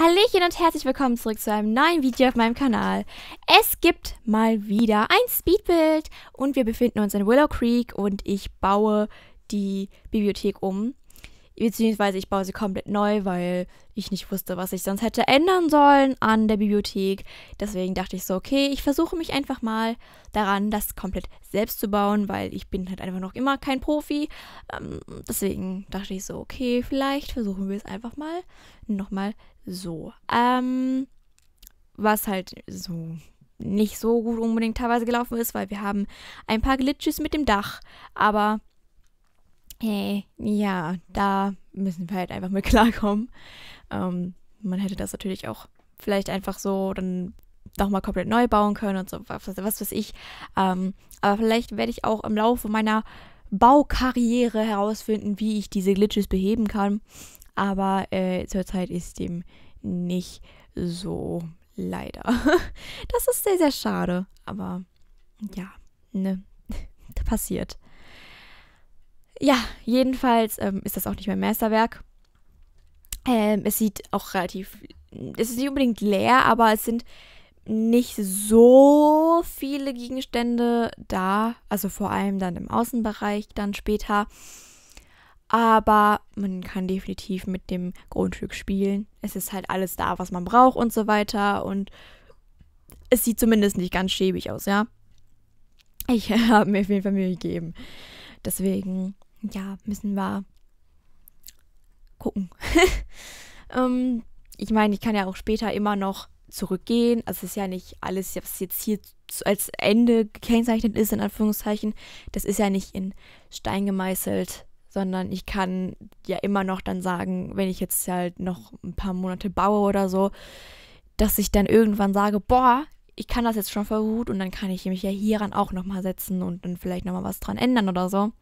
Hallöchen und herzlich willkommen zurück zu einem neuen Video auf meinem Kanal. Es gibt mal wieder ein Speedbuild und wir befinden uns in Willow Creek und ich baue die Bibliothek um beziehungsweise ich baue sie komplett neu, weil ich nicht wusste, was ich sonst hätte ändern sollen an der Bibliothek. Deswegen dachte ich so, okay, ich versuche mich einfach mal daran, das komplett selbst zu bauen, weil ich bin halt einfach noch immer kein Profi. Ähm, deswegen dachte ich so, okay, vielleicht versuchen wir es einfach mal nochmal so. Ähm, was halt so nicht so gut unbedingt teilweise gelaufen ist, weil wir haben ein paar Glitches mit dem Dach, aber äh, ja, da müssen wir halt einfach mit klarkommen. Ähm, man hätte das natürlich auch vielleicht einfach so dann nochmal komplett neu bauen können und so, was, was weiß ich. Ähm, aber vielleicht werde ich auch im Laufe meiner Baukarriere herausfinden, wie ich diese Glitches beheben kann. Aber äh, zurzeit ist dem nicht so leider. Das ist sehr, sehr schade. Aber ja, ne, passiert. Ja, jedenfalls ähm, ist das auch nicht mein Meisterwerk. Ähm, es sieht auch relativ, es ist nicht unbedingt leer, aber es sind nicht so viele Gegenstände da, also vor allem dann im Außenbereich dann später. Aber man kann definitiv mit dem Grundstück spielen. Es ist halt alles da, was man braucht und so weiter. Und es sieht zumindest nicht ganz schäbig aus, ja. Ich habe mir auf jeden Fall Mühe gegeben. Deswegen ja, müssen wir gucken. ähm, ich meine, ich kann ja auch später immer noch zurückgehen. Also es ist ja nicht alles, was jetzt hier als Ende gekennzeichnet ist, in Anführungszeichen, das ist ja nicht in Stein gemeißelt, sondern ich kann ja immer noch dann sagen, wenn ich jetzt halt noch ein paar Monate baue oder so, dass ich dann irgendwann sage, boah, ich kann das jetzt schon voll gut und dann kann ich mich ja hieran auch nochmal setzen und dann vielleicht nochmal was dran ändern oder so.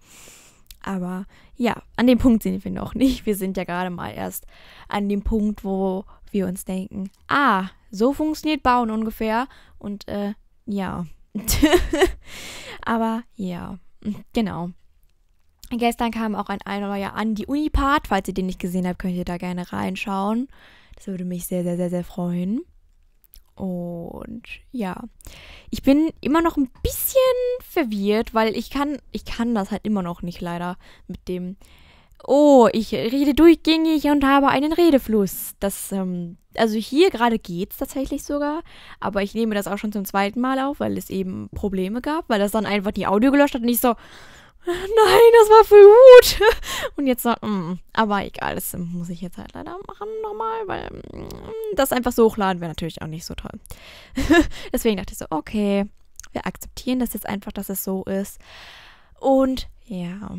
Aber ja, an dem Punkt sind wir noch nicht. Wir sind ja gerade mal erst an dem Punkt, wo wir uns denken, ah, so funktioniert Bauen ungefähr. Und äh, ja. Aber ja, genau. Gestern kam auch ein neuer an die Uni-Part. Falls ihr den nicht gesehen habt, könnt ihr da gerne reinschauen. Das würde mich sehr, sehr, sehr, sehr freuen. Und ja, ich bin immer noch ein bisschen verwirrt, weil ich kann, ich kann das halt immer noch nicht leider mit dem. Oh, ich rede durchgängig und habe einen Redefluss. Das, ähm, also hier gerade geht's tatsächlich sogar, aber ich nehme das auch schon zum zweiten Mal auf, weil es eben Probleme gab, weil das dann einfach die Audio gelöscht hat und ich so, nein, das war für gut. Und jetzt so, mm, aber egal, das muss ich jetzt halt leider machen nochmal, weil mm, das einfach so hochladen wäre natürlich auch nicht so toll. Deswegen dachte ich so, okay, wir akzeptieren das jetzt einfach, dass es so ist. Und ja,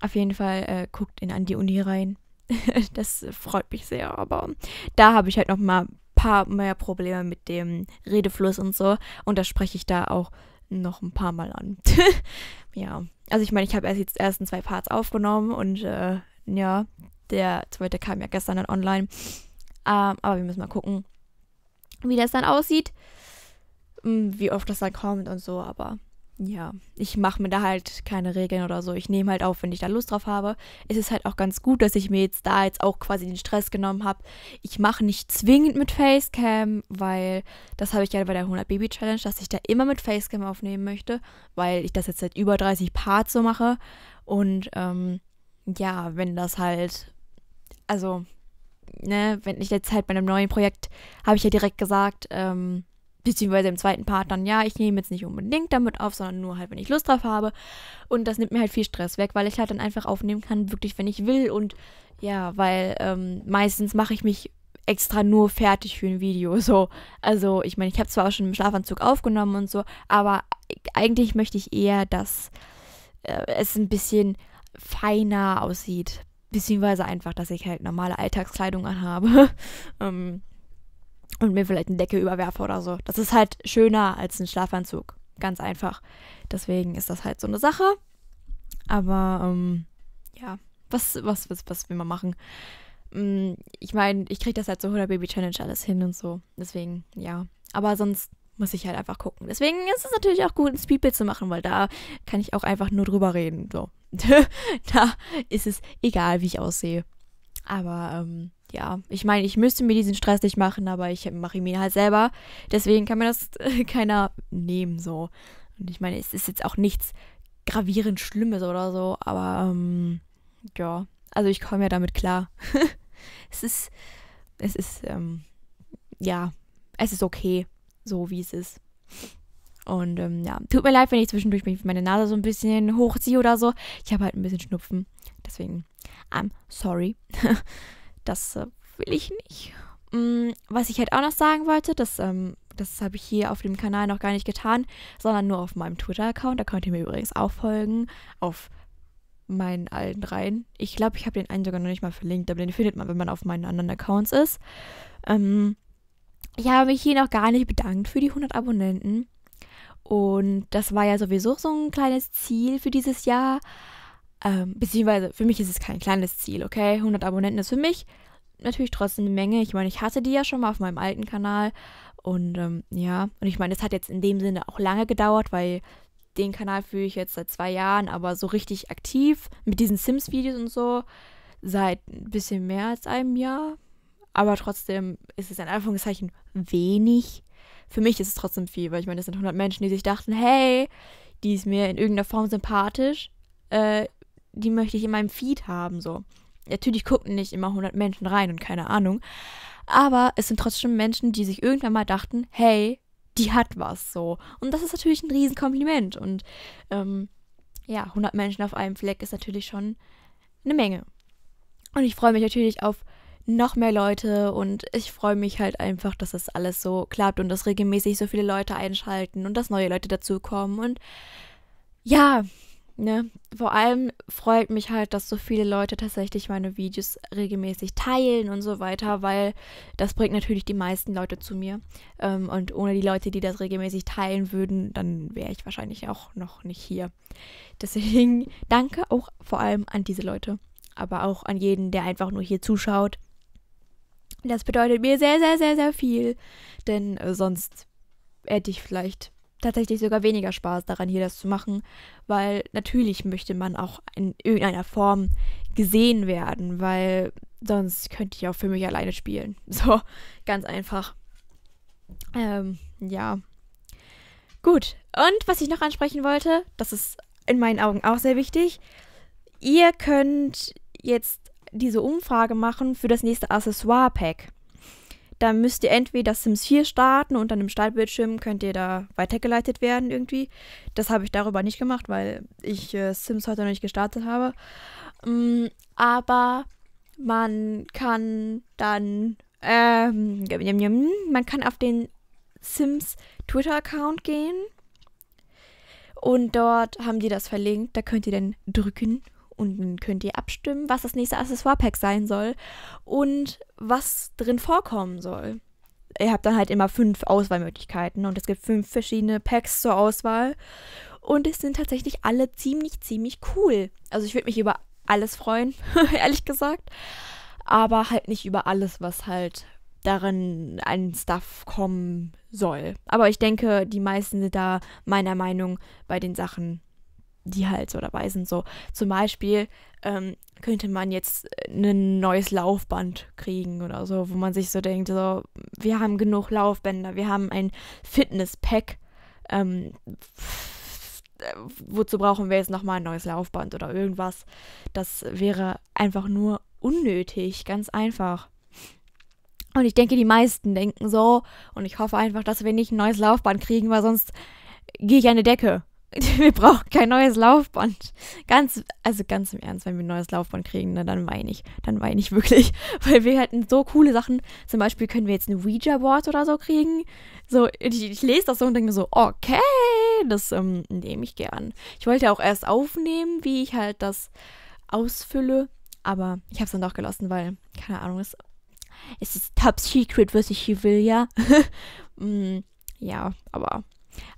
auf jeden Fall äh, guckt in an die Uni rein. das freut mich sehr, aber da habe ich halt nochmal ein paar mehr Probleme mit dem Redefluss und so. Und da spreche ich da auch noch ein paar Mal an. ja. Also ich meine, ich habe erst jetzt ersten zwei Parts aufgenommen und äh, ja, der zweite kam ja gestern dann online. Ähm, aber wir müssen mal gucken, wie das dann aussieht. Mm, wie oft das dann kommt und so, aber ja, ich mache mir da halt keine Regeln oder so. Ich nehme halt auf, wenn ich da Lust drauf habe. Es ist halt auch ganz gut, dass ich mir jetzt da jetzt auch quasi den Stress genommen habe. Ich mache nicht zwingend mit Facecam, weil das habe ich ja bei der 100 Baby Challenge, dass ich da immer mit Facecam aufnehmen möchte, weil ich das jetzt seit über 30 Parts so mache. Und ähm, ja, wenn das halt, also, ne, wenn ich jetzt halt bei einem neuen Projekt, habe ich ja direkt gesagt, ähm, beziehungsweise im zweiten Part dann, ja, ich nehme jetzt nicht unbedingt damit auf, sondern nur halt, wenn ich Lust drauf habe. Und das nimmt mir halt viel Stress weg, weil ich halt dann einfach aufnehmen kann, wirklich, wenn ich will. Und ja, weil ähm, meistens mache ich mich extra nur fertig für ein Video. So, also ich meine, ich habe zwar auch schon im Schlafanzug aufgenommen und so, aber eigentlich möchte ich eher, dass äh, es ein bisschen feiner aussieht. Beziehungsweise einfach, dass ich halt normale Alltagskleidung anhabe. ähm, und mir vielleicht eine Decke überwerfe oder so. Das ist halt schöner als ein Schlafanzug. Ganz einfach. Deswegen ist das halt so eine Sache. Aber ähm, ja, was, was, was, was will man machen? Mm, ich meine, ich kriege das halt so 100 Baby Challenge alles hin und so. Deswegen, ja. Aber sonst muss ich halt einfach gucken. Deswegen ist es natürlich auch gut, ein Speedbild zu machen, weil da kann ich auch einfach nur drüber reden. So. da ist es egal, wie ich aussehe. Aber ähm, ja, ich meine, ich müsste mir diesen Stress nicht machen, aber ich mache ihn mir halt selber. Deswegen kann mir das äh, keiner nehmen so. Und ich meine, es ist jetzt auch nichts gravierend Schlimmes oder so, aber ähm, ja, also ich komme ja damit klar. es ist, es ist, ähm, ja, es ist okay, so wie es ist. Und ähm, ja, tut mir leid, wenn ich zwischendurch meine Nase so ein bisschen hochziehe oder so. Ich habe halt ein bisschen Schnupfen. Deswegen, I'm sorry. das äh, will ich nicht. Mm, was ich halt auch noch sagen wollte, das, ähm, das habe ich hier auf dem Kanal noch gar nicht getan, sondern nur auf meinem Twitter-Account. Da könnt ihr mir übrigens auch folgen, auf meinen alten Reihen. Ich glaube, ich habe den einen sogar noch nicht mal verlinkt, aber den findet man, wenn man auf meinen anderen Accounts ist. Ähm, ich habe mich hier noch gar nicht bedankt für die 100 Abonnenten. Und das war ja sowieso so ein kleines Ziel für dieses Jahr. Ähm, beziehungsweise für mich ist es kein kleines Ziel, okay? 100 Abonnenten ist für mich natürlich trotzdem eine Menge. Ich meine, ich hatte die ja schon mal auf meinem alten Kanal. Und ähm, ja, und ich meine, es hat jetzt in dem Sinne auch lange gedauert, weil den Kanal führe ich jetzt seit zwei Jahren, aber so richtig aktiv mit diesen Sims-Videos und so seit ein bisschen mehr als einem Jahr. Aber trotzdem ist es in Anführungszeichen wenig. Für mich ist es trotzdem viel, weil ich meine, es sind 100 Menschen, die sich dachten, hey, die ist mir in irgendeiner Form sympathisch. Äh, die möchte ich in meinem Feed haben, so. Natürlich gucken nicht immer 100 Menschen rein und keine Ahnung. Aber es sind trotzdem Menschen, die sich irgendwann mal dachten, hey, die hat was, so. Und das ist natürlich ein Riesenkompliment. Und ähm, ja, 100 Menschen auf einem Fleck ist natürlich schon eine Menge. Und ich freue mich natürlich auf noch mehr Leute und ich freue mich halt einfach, dass das alles so klappt und dass regelmäßig so viele Leute einschalten und dass neue Leute dazukommen und ja, Ne? Vor allem freut mich halt, dass so viele Leute tatsächlich meine Videos regelmäßig teilen und so weiter, weil das bringt natürlich die meisten Leute zu mir. Ähm, und ohne die Leute, die das regelmäßig teilen würden, dann wäre ich wahrscheinlich auch noch nicht hier. Deswegen danke auch vor allem an diese Leute, aber auch an jeden, der einfach nur hier zuschaut. Das bedeutet mir sehr, sehr, sehr, sehr viel, denn äh, sonst hätte ich vielleicht tatsächlich sogar weniger Spaß daran, hier das zu machen, weil natürlich möchte man auch in irgendeiner Form gesehen werden, weil sonst könnte ich auch für mich alleine spielen. So, ganz einfach. Ähm, ja. Gut. Und was ich noch ansprechen wollte, das ist in meinen Augen auch sehr wichtig. Ihr könnt jetzt diese Umfrage machen für das nächste Accessoire-Pack dann müsst ihr entweder Sims 4 starten und dann im Startbildschirm könnt ihr da weitergeleitet werden irgendwie. Das habe ich darüber nicht gemacht, weil ich äh, Sims heute noch nicht gestartet habe. Mm, aber man kann dann, ähm, man kann auf den Sims Twitter-Account gehen und dort haben die das verlinkt. Da könnt ihr dann drücken und dann könnt ihr abstimmen, was das nächste Accessoire-Pack sein soll und was drin vorkommen soll. Ihr habt dann halt immer fünf Auswahlmöglichkeiten und es gibt fünf verschiedene Packs zur Auswahl. Und es sind tatsächlich alle ziemlich, ziemlich cool. Also ich würde mich über alles freuen, ehrlich gesagt. Aber halt nicht über alles, was halt darin ein Stuff kommen soll. Aber ich denke, die meisten sind da meiner Meinung bei den Sachen die halt so dabei sind. So zum Beispiel ähm, könnte man jetzt äh, ein neues Laufband kriegen oder so, wo man sich so denkt, so, wir haben genug Laufbänder, wir haben ein Fitnesspack. Ähm, wozu brauchen wir jetzt nochmal ein neues Laufband oder irgendwas? Das wäre einfach nur unnötig, ganz einfach. Und ich denke, die meisten denken so, und ich hoffe einfach, dass wir nicht ein neues Laufband kriegen, weil sonst gehe ich an die Decke. wir brauchen kein neues Laufband. Ganz, also ganz im Ernst, wenn wir ein neues Laufband kriegen, ne, dann weine ich. Dann weine ich wirklich. Weil wir hätten so coole Sachen, zum Beispiel können wir jetzt ein Ouija-Board oder so kriegen. So, ich, ich, lese das so und denke mir so, okay, das ähm, nehme ich gern. Ich wollte auch erst aufnehmen, wie ich halt das ausfülle, aber ich habe es dann doch gelassen, weil, keine Ahnung, es, es ist top secret, was ich hier will, ja. mm, ja, aber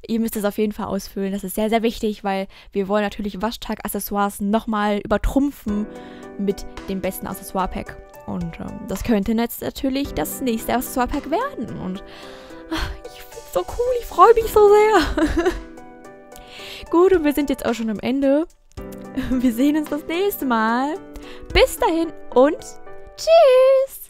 Ihr müsst es auf jeden Fall ausfüllen. Das ist sehr, sehr wichtig, weil wir wollen natürlich Waschtag-Accessoires nochmal übertrumpfen mit dem besten Accessoire-Pack. Und ähm, das könnte jetzt natürlich das nächste Accessoire-Pack werden. Und ach, ich es so cool, ich freue mich so sehr. Gut, und wir sind jetzt auch schon am Ende. Wir sehen uns das nächste Mal. Bis dahin und tschüss!